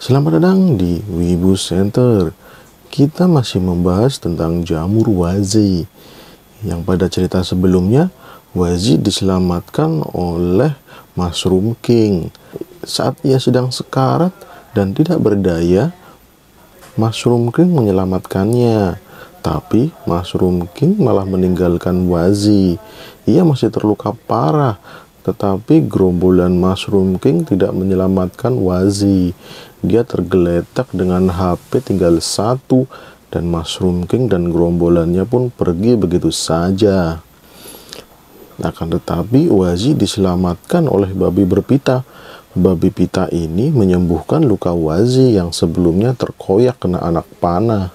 Selamat datang di Wibu Center. Kita masih membahas tentang jamur wazi. Yang pada cerita sebelumnya, wazi diselamatkan oleh Mushroom King. Saat ia sedang sekarat dan tidak berdaya, Mushroom King menyelamatkannya. Tapi Mushroom King malah meninggalkan Wazi. Ia masih terluka parah tetapi gerombolan Mushroom King tidak menyelamatkan Wazi dia tergeletak dengan HP tinggal satu dan Mushroom King dan gerombolannya pun pergi begitu saja. Akan tetapi Wazi diselamatkan oleh babi berpita. Babi pita ini menyembuhkan luka Wazi yang sebelumnya terkoyak kena anak panah.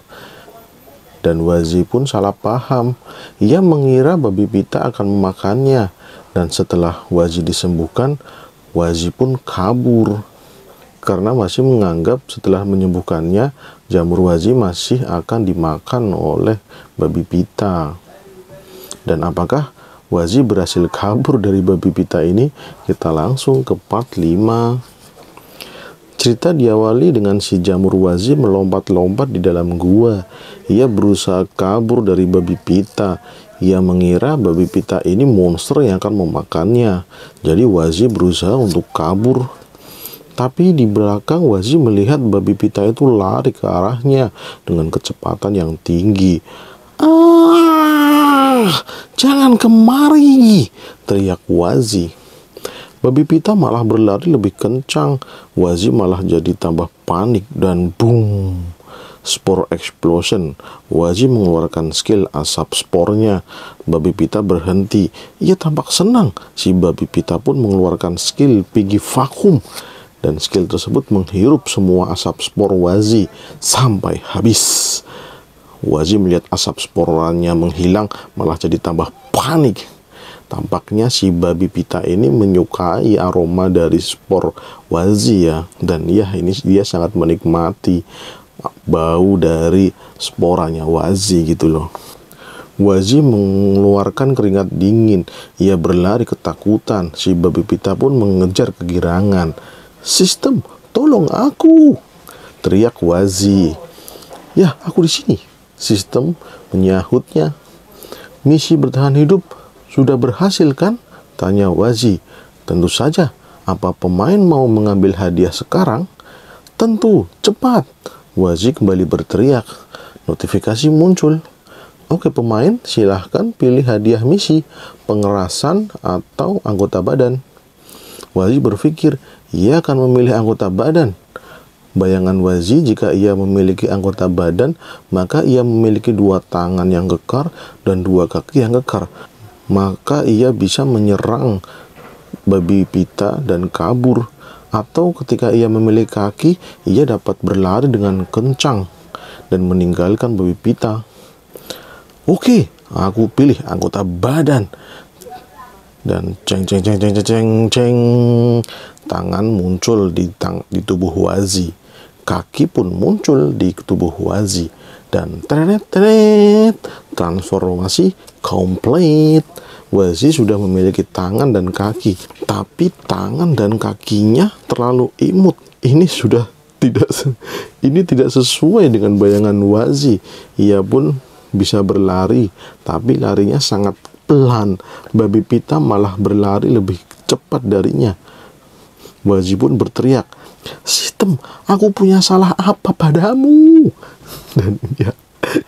Dan Wazi pun salah paham. Ia mengira babi pita akan memakannya. Dan setelah Wazi disembuhkan, Wazi pun kabur karena masih menganggap setelah menyembuhkannya jamur wazi masih akan dimakan oleh babi pita. Dan apakah wazi berhasil kabur dari babi pita ini? Kita langsung ke part 5. Cerita diawali dengan si jamur wazi melompat-lompat di dalam gua. Ia berusaha kabur dari babi pita. Ia mengira babi pita ini monster yang akan memakannya. Jadi Wazi berusaha untuk kabur tapi di belakang Wazi melihat babi pita itu lari ke arahnya dengan kecepatan yang tinggi. Ah, jangan kemari, teriak Wazi. Babi pita malah berlari lebih kencang. Wazi malah jadi tambah panik dan boom. Spore explosion. Wazi mengeluarkan skill asap spornya. Babi pita berhenti. Ia tampak senang. Si babi pita pun mengeluarkan skill pigi vakum dan skill tersebut menghirup semua asap spor wazi sampai habis. Wazi melihat asap sporanya menghilang malah jadi tambah panik. Tampaknya si babi pita ini menyukai aroma dari spor wazi ya dan ya ini dia sangat menikmati bau dari sporanya wazi gitu loh. Wazi mengeluarkan keringat dingin. Ia berlari ketakutan. Si babi pita pun mengejar kegirangan. Sistem, tolong aku. Teriak Wazi. Ya, aku di sini. Sistem menyahutnya. Misi bertahan hidup sudah berhasil kan? Tanya Wazi. Tentu saja, apa pemain mau mengambil hadiah sekarang? Tentu, cepat. Wazi kembali berteriak. Notifikasi muncul. Oke pemain, silahkan pilih hadiah misi, pengerasan, atau anggota badan. Wazi berpikir, ia akan memilih anggota badan. Bayangan wazi jika ia memiliki anggota badan, maka ia memiliki dua tangan yang kekar dan dua kaki yang kekar. Maka ia bisa menyerang babi pita dan kabur. Atau ketika ia memiliki kaki, ia dapat berlari dengan kencang dan meninggalkan babi pita. Oke, aku pilih anggota badan dan ceng ceng ceng ceng ceng ceng, ceng. tangan muncul di tang di tubuh Wazi kaki pun muncul di tubuh Wazi dan trenet trenet transformasi complete Wazi sudah memiliki tangan dan kaki tapi tangan dan kakinya terlalu imut ini sudah tidak ini tidak sesuai dengan bayangan Wazi ia pun bisa berlari tapi larinya sangat pelan. Babi pita malah berlari lebih cepat darinya. Wazi pun berteriak, Sistem, aku punya salah apa padamu? Dan ya,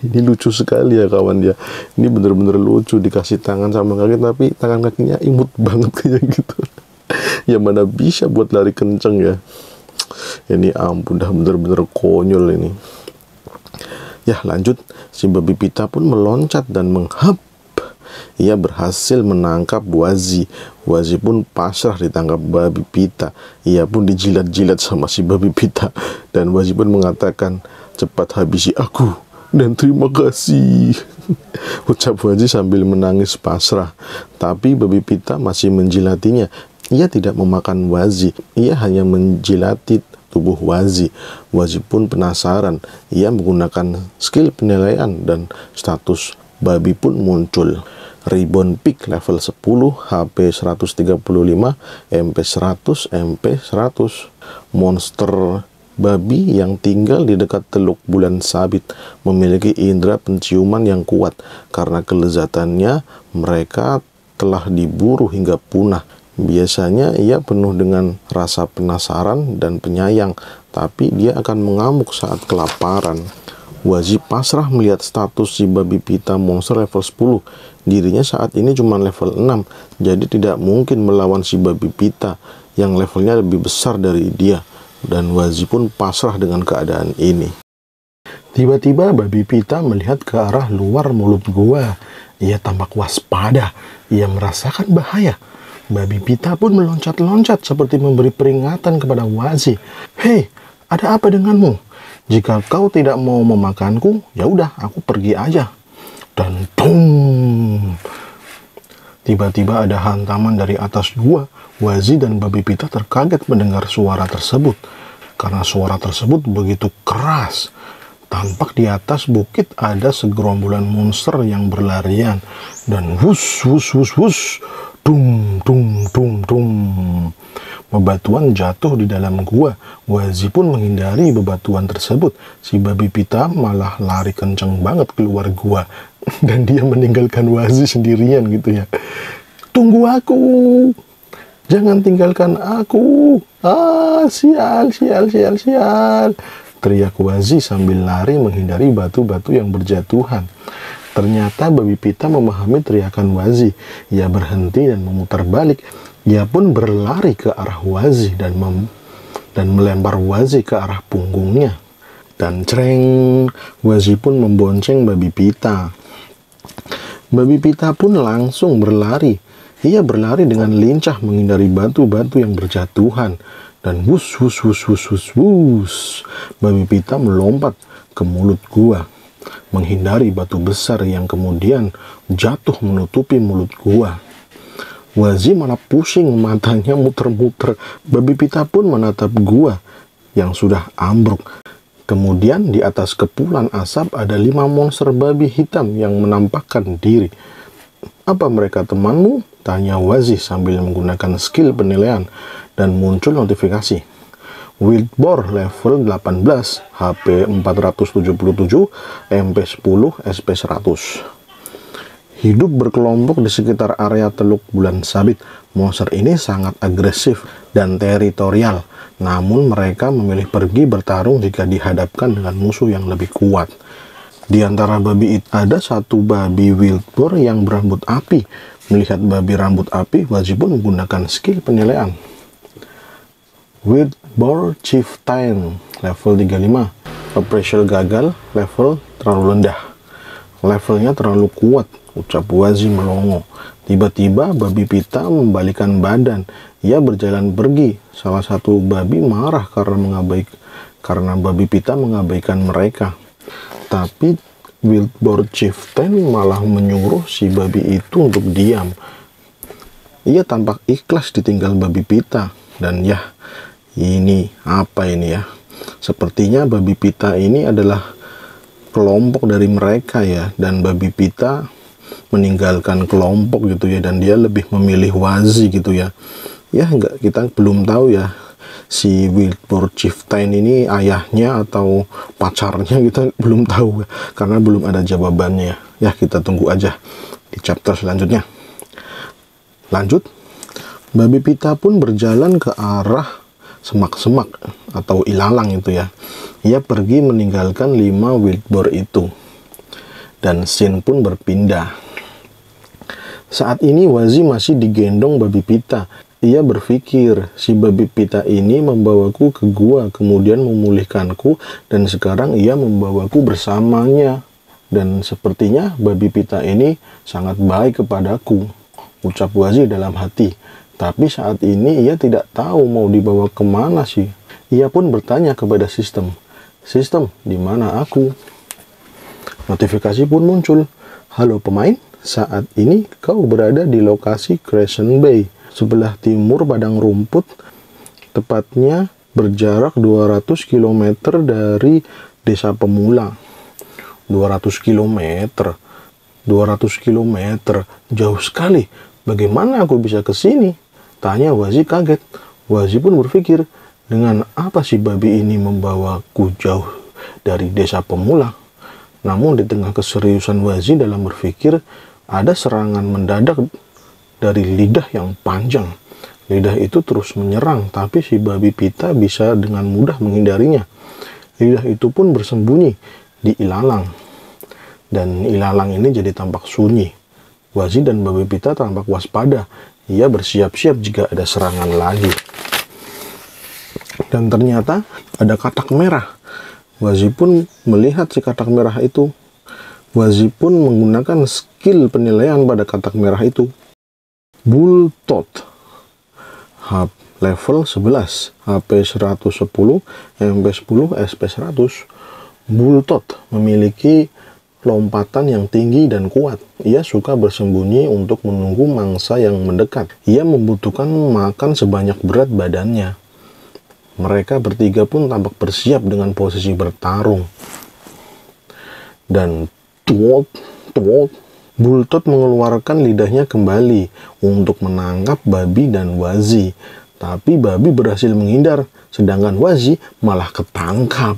ini lucu sekali ya kawan ya. Ini bener-bener lucu, dikasih tangan sama kaki, tapi tangan kakinya imut banget kayak gitu. ya mana bisa buat lari kenceng ya. Ini ampun, dah bener-bener konyol ini. Ya lanjut, si babi pita pun meloncat dan menghap ia berhasil menangkap Wazi. Wazi pun pasrah ditangkap babi pita. Ia pun dijilat-jilat sama si babi pita. Dan Wazi pun mengatakan, cepat habisi aku dan terima kasih. Ucap Wazi sambil menangis pasrah. Tapi babi pita masih menjilatinya. Ia tidak memakan Wazi. Ia hanya menjilati tubuh Wazi. Wazi pun penasaran. Ia menggunakan skill penilaian dan status babi pun muncul rebound peak level 10, HP 135, MP 100, MP 100. Monster babi yang tinggal di dekat teluk bulan sabit memiliki indera penciuman yang kuat karena kelezatannya mereka telah diburu hingga punah. Biasanya ia penuh dengan rasa penasaran dan penyayang, tapi dia akan mengamuk saat kelaparan wajib pasrah melihat status si babi pita monster level 10. Dirinya saat ini cuma level 6, jadi tidak mungkin melawan si babi pita yang levelnya lebih besar dari dia. Dan wajib pun pasrah dengan keadaan ini. Tiba-tiba babi pita melihat ke arah luar mulut gua. Ia tampak waspada. Ia merasakan bahaya. Babi pita pun meloncat-loncat seperti memberi peringatan kepada Wazi. Hei, ada apa denganmu? jika kau tidak mau memakanku, ya udah aku pergi aja. Dan boom! Tiba-tiba ada hantaman dari atas gua. Wazi dan babi pita terkaget mendengar suara tersebut. Karena suara tersebut begitu keras. Tampak di atas bukit ada segerombolan monster yang berlarian. Dan wus, wus, wus, wus. Tum, tum, tum, tum. Bebatuan jatuh di dalam gua. Wazi pun menghindari bebatuan tersebut. Si babi pita malah lari kenceng banget keluar gua. Dan dia meninggalkan Wazi sendirian gitu ya. Tunggu aku. Jangan tinggalkan aku. Ah, sial, sial, sial, sial. Teriak Wazi sambil lari menghindari batu-batu yang berjatuhan. Ternyata babi pita memahami teriakan Wazi. Ia berhenti dan memutar balik. Ia pun berlari ke arah Wazi dan mem dan melempar Wazi ke arah punggungnya. Dan cereng, Wazi pun membonceng babi pita. Babi pita pun langsung berlari. Ia berlari dengan lincah menghindari batu-batu yang berjatuhan. Dan wus, wus, wus, wus, wus, wus. Babi pita melompat ke mulut gua menghindari batu besar yang kemudian jatuh menutupi mulut gua. Wazi malah pusing matanya muter-muter. Babi pita pun menatap gua yang sudah ambruk. Kemudian di atas kepulan asap ada lima monster babi hitam yang menampakkan diri. Apa mereka temanmu? Tanya Wazi sambil menggunakan skill penilaian dan muncul notifikasi bore level 18, HP 477, MP10, SP100. Hidup berkelompok di sekitar area Teluk Bulan Sabit, monster ini sangat agresif dan teritorial. Namun mereka memilih pergi bertarung jika dihadapkan dengan musuh yang lebih kuat. Di antara babi itu ada satu babi boar yang berambut api. Melihat babi rambut api, wajib menggunakan skill penilaian. Wild Bor Chieftain level 35 Appraisal gagal level terlalu rendah levelnya terlalu kuat ucap Wazi melongo tiba-tiba babi pita membalikan badan ia berjalan pergi salah satu babi marah karena mengabaik karena babi pita mengabaikan mereka tapi Chief Chieftain malah menyuruh si babi itu untuk diam. Ia tampak ikhlas ditinggal babi pita, dan ya ini apa ini ya sepertinya babi pita ini adalah kelompok dari mereka ya dan babi pita meninggalkan kelompok gitu ya dan dia lebih memilih wazi gitu ya ya enggak kita belum tahu ya si Wilbur Chieftain ini ayahnya atau pacarnya kita gitu. belum tahu ya. karena belum ada jawabannya ya. ya kita tunggu aja di chapter selanjutnya lanjut babi pita pun berjalan ke arah semak-semak atau ilalang itu ya. Ia pergi meninggalkan lima wild boar itu. Dan Sin pun berpindah. Saat ini Wazi masih digendong babi pita. Ia berpikir, si babi pita ini membawaku ke gua, kemudian memulihkanku, dan sekarang ia membawaku bersamanya. Dan sepertinya babi pita ini sangat baik kepadaku, ucap Wazi dalam hati tapi saat ini ia tidak tahu mau dibawa kemana sih. Ia pun bertanya kepada sistem, Sistem, di mana aku? Notifikasi pun muncul. Halo pemain, saat ini kau berada di lokasi Crescent Bay, sebelah timur padang rumput, tepatnya berjarak 200 km dari desa pemula. 200 km, 200 km, jauh sekali. Bagaimana aku bisa ke sini? Tanya Wazi kaget. Wazi pun berpikir, dengan apa si babi ini membawaku jauh dari desa pemula? Namun di tengah keseriusan Wazi dalam berpikir, ada serangan mendadak dari lidah yang panjang. Lidah itu terus menyerang, tapi si babi pita bisa dengan mudah menghindarinya. Lidah itu pun bersembunyi di ilalang. Dan ilalang ini jadi tampak sunyi. Wazi dan babi pita tampak waspada ia bersiap-siap jika ada serangan lagi. Dan ternyata ada katak merah. Wazi pun melihat si katak merah itu. Wazi pun menggunakan skill penilaian pada katak merah itu. Bull Tot. Hub level 11, HP 110, MP 10, SP 100. Bull Tot memiliki lompatan yang tinggi dan kuat. Ia suka bersembunyi untuk menunggu mangsa yang mendekat. Ia membutuhkan makan sebanyak berat badannya. Mereka bertiga pun tampak bersiap dengan posisi bertarung. Dan tuot, tuot, Bultot mengeluarkan lidahnya kembali untuk menangkap babi dan Wazi. Tapi babi berhasil menghindar, sedangkan Wazi malah ketangkap.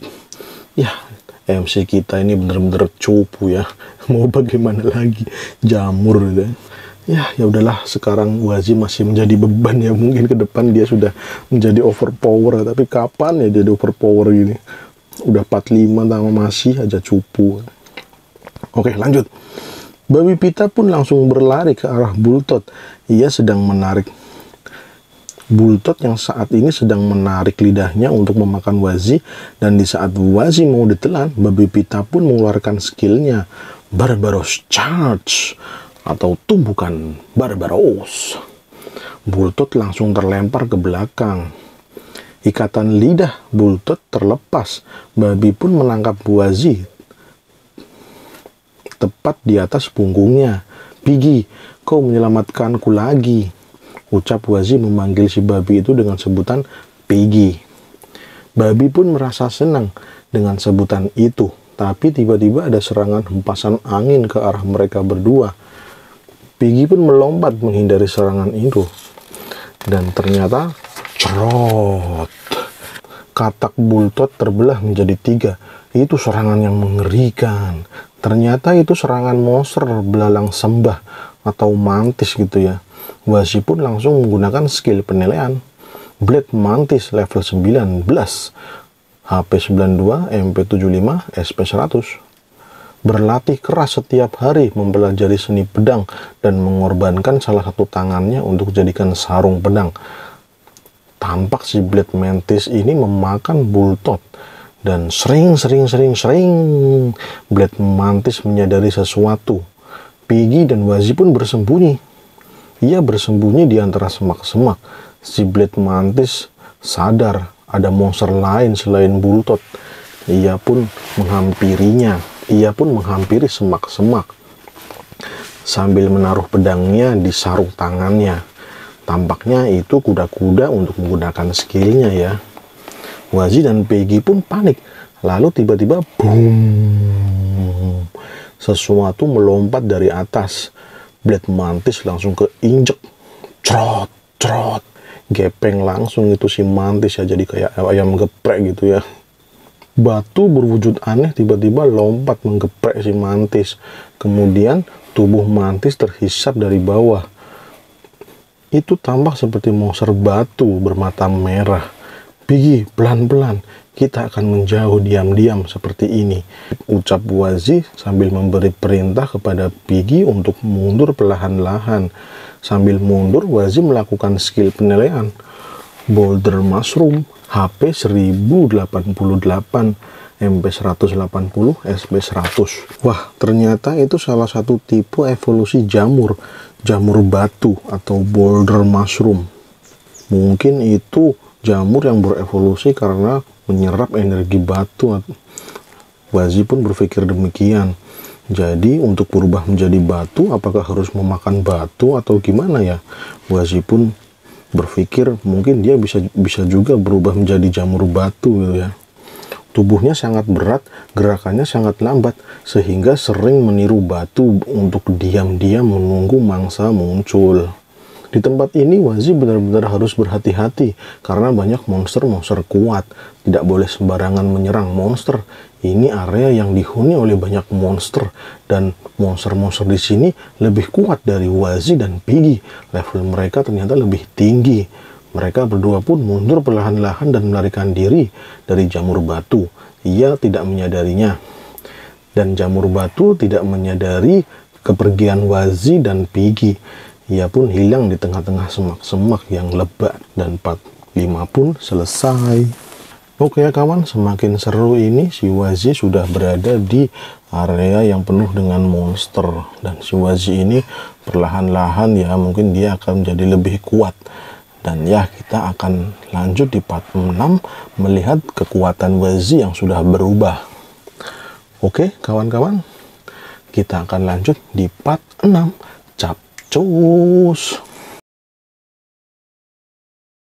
Yah, MC kita ini bener-bener cupu ya mau bagaimana lagi jamur gitu kan. ya ya udahlah sekarang Wazi masih menjadi beban ya mungkin ke depan dia sudah menjadi overpower ya. tapi kapan ya jadi overpower ini, udah 45 tahun masih aja cupu oke lanjut babi pita pun langsung berlari ke arah bultot ia sedang menarik Bultot yang saat ini sedang menarik lidahnya untuk memakan Wazi dan di saat Wazi mau ditelan, babi pita pun mengeluarkan skillnya Barbaros Charge atau tumbukan Barbaros. Bultot langsung terlempar ke belakang. Ikatan lidah Bultot terlepas. Babi pun menangkap Wazi tepat di atas punggungnya. Pigi, kau menyelamatkanku lagi. Ucap Wazi memanggil si babi itu dengan sebutan Piggy. Babi pun merasa senang dengan sebutan itu, tapi tiba-tiba ada serangan hempasan angin ke arah mereka berdua. Piggy pun melompat menghindari serangan itu. Dan ternyata, cerot. Katak bultot terbelah menjadi tiga. Itu serangan yang mengerikan. Ternyata itu serangan monster belalang sembah atau mantis gitu ya Washi pun langsung menggunakan skill penilaian. Blade Mantis level 19, HP 92, MP75, SP100. Berlatih keras setiap hari mempelajari seni pedang dan mengorbankan salah satu tangannya untuk jadikan sarung pedang. Tampak si Blade Mantis ini memakan bultot dan sering-sering-sering-sering Blade Mantis menyadari sesuatu. Piggy dan Wazi pun bersembunyi ia bersembunyi di antara semak-semak. Si Blade Mantis sadar ada monster lain selain Bultot. Ia pun menghampirinya. Ia pun menghampiri semak-semak sambil menaruh pedangnya di sarung tangannya. Tampaknya itu kuda-kuda untuk menggunakan skillnya ya. Wazi dan Peggy pun panik. Lalu tiba-tiba boom. Sesuatu melompat dari atas blade mantis langsung ke keinjek trot trot gepeng langsung itu si mantis ya jadi kayak ayam geprek gitu ya batu berwujud aneh tiba-tiba lompat menggeprek si mantis kemudian tubuh mantis terhisap dari bawah itu tampak seperti monster batu bermata merah Piggy pelan-pelan kita akan menjauh diam-diam seperti ini. Ucap Wazi sambil memberi perintah kepada Piggy untuk mundur perlahan-lahan. Sambil mundur, Wazi melakukan skill penilaian. Boulder Mushroom, HP 1088, MP 180, SP 100. Wah, ternyata itu salah satu tipe evolusi jamur, jamur batu atau boulder mushroom. Mungkin itu jamur yang berevolusi karena menyerap energi batu. Bazi pun berpikir demikian. Jadi untuk berubah menjadi batu, apakah harus memakan batu atau gimana ya? Bazi pun berpikir mungkin dia bisa bisa juga berubah menjadi jamur batu gitu ya. Tubuhnya sangat berat, gerakannya sangat lambat, sehingga sering meniru batu untuk diam-diam menunggu mangsa muncul. Di tempat ini Wazi benar-benar harus berhati-hati karena banyak monster-monster kuat. Tidak boleh sembarangan menyerang monster. Ini area yang dihuni oleh banyak monster dan monster-monster di sini lebih kuat dari Wazi dan Piggy. Level mereka ternyata lebih tinggi. Mereka berdua pun mundur perlahan-lahan dan melarikan diri dari jamur batu. Ia tidak menyadarinya. Dan jamur batu tidak menyadari kepergian Wazi dan Piggy ia pun hilang di tengah-tengah semak-semak yang lebat dan part 5 pun selesai. Oke ya kawan, semakin seru ini si Wazi sudah berada di area yang penuh dengan monster dan si Wazi ini perlahan-lahan ya mungkin dia akan menjadi lebih kuat dan ya kita akan lanjut di part 6 melihat kekuatan Wazi yang sudah berubah oke kawan-kawan kita akan lanjut di part 6 doors.